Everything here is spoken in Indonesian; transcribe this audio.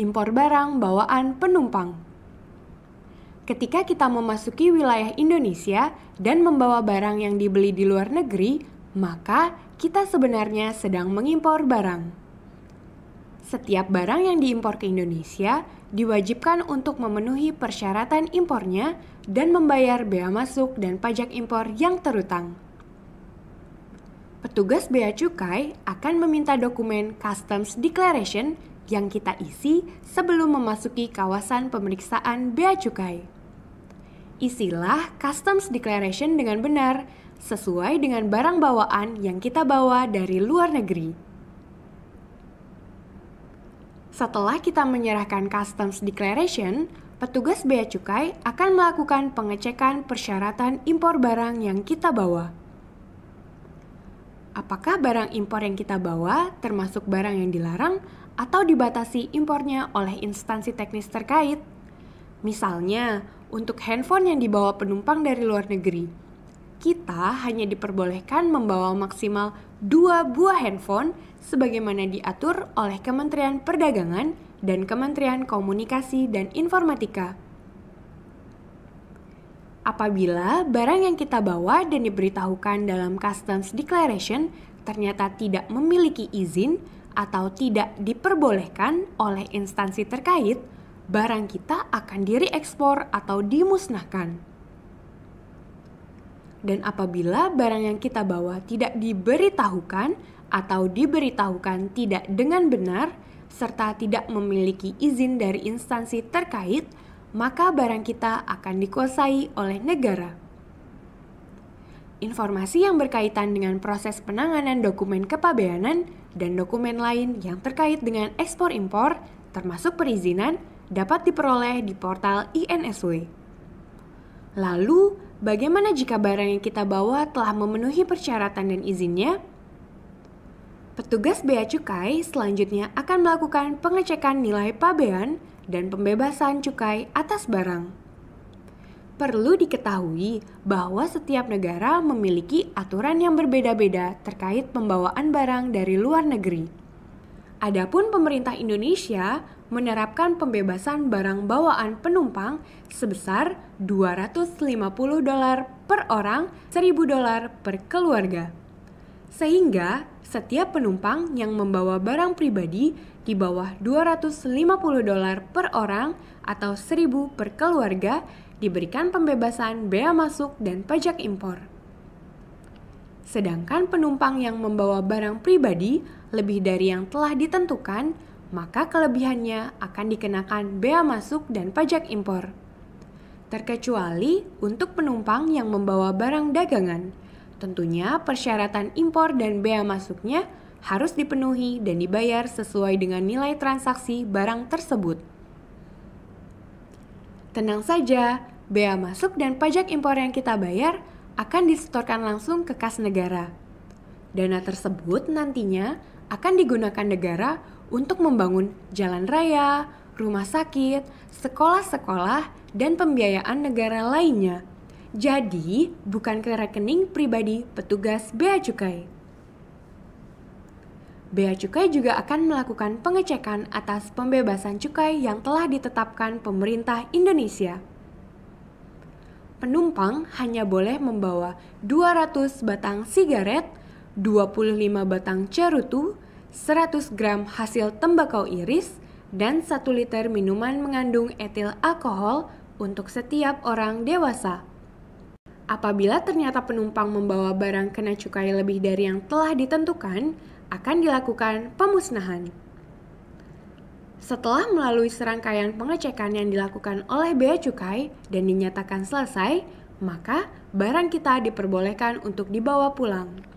impor barang bawaan penumpang. Ketika kita memasuki wilayah Indonesia dan membawa barang yang dibeli di luar negeri, maka kita sebenarnya sedang mengimpor barang. Setiap barang yang diimpor ke Indonesia diwajibkan untuk memenuhi persyaratan impornya dan membayar bea masuk dan pajak impor yang terutang. Petugas bea cukai akan meminta dokumen Customs Declaration yang kita isi sebelum memasuki kawasan pemeriksaan bea cukai. Isilah customs declaration dengan benar, sesuai dengan barang bawaan yang kita bawa dari luar negeri. Setelah kita menyerahkan customs declaration, petugas bea cukai akan melakukan pengecekan persyaratan impor barang yang kita bawa apakah barang impor yang kita bawa termasuk barang yang dilarang atau dibatasi impornya oleh instansi teknis terkait. Misalnya, untuk handphone yang dibawa penumpang dari luar negeri, kita hanya diperbolehkan membawa maksimal dua buah handphone sebagaimana diatur oleh Kementerian Perdagangan dan Kementerian Komunikasi dan Informatika apabila barang yang kita bawa dan diberitahukan dalam Customs Declaration ternyata tidak memiliki izin atau tidak diperbolehkan oleh instansi terkait, barang kita akan direkspor atau dimusnahkan. Dan apabila barang yang kita bawa tidak diberitahukan atau diberitahukan tidak dengan benar serta tidak memiliki izin dari instansi terkait, maka barang kita akan dikuasai oleh negara. Informasi yang berkaitan dengan proses penanganan dokumen kepabeanan dan dokumen lain yang terkait dengan ekspor-impor, termasuk perizinan, dapat diperoleh di portal INSW. Lalu, bagaimana jika barang yang kita bawa telah memenuhi persyaratan dan izinnya? Petugas Bea Cukai selanjutnya akan melakukan pengecekan nilai pabean dan pembebasan cukai atas barang. Perlu diketahui bahwa setiap negara memiliki aturan yang berbeda-beda terkait pembawaan barang dari luar negeri. Adapun pemerintah Indonesia menerapkan pembebasan barang bawaan penumpang sebesar 250 dolar per orang, 1000 dolar per keluarga. Sehingga setiap penumpang yang membawa barang pribadi di bawah 250 dolar per orang atau 1000 per keluarga diberikan pembebasan bea masuk dan pajak impor. Sedangkan penumpang yang membawa barang pribadi lebih dari yang telah ditentukan, maka kelebihannya akan dikenakan bea masuk dan pajak impor. Terkecuali untuk penumpang yang membawa barang dagangan, Tentunya persyaratan impor dan bea masuknya harus dipenuhi dan dibayar sesuai dengan nilai transaksi barang tersebut. Tenang saja, bea masuk dan pajak impor yang kita bayar akan disetorkan langsung ke kas negara. Dana tersebut nantinya akan digunakan negara untuk membangun jalan raya, rumah sakit, sekolah-sekolah, dan pembiayaan negara lainnya jadi bukan ke rekening pribadi petugas Bea Cukai. Bea Cukai juga akan melakukan pengecekan atas pembebasan cukai yang telah ditetapkan pemerintah Indonesia. Penumpang hanya boleh membawa 200 batang sigaret, 25 batang cerutu, 100 gram hasil tembakau iris, dan 1 liter minuman mengandung etil alkohol untuk setiap orang dewasa. Apabila ternyata penumpang membawa barang kena cukai lebih dari yang telah ditentukan, akan dilakukan pemusnahan. Setelah melalui serangkaian pengecekan yang dilakukan oleh Bea Cukai dan dinyatakan selesai, maka barang kita diperbolehkan untuk dibawa pulang.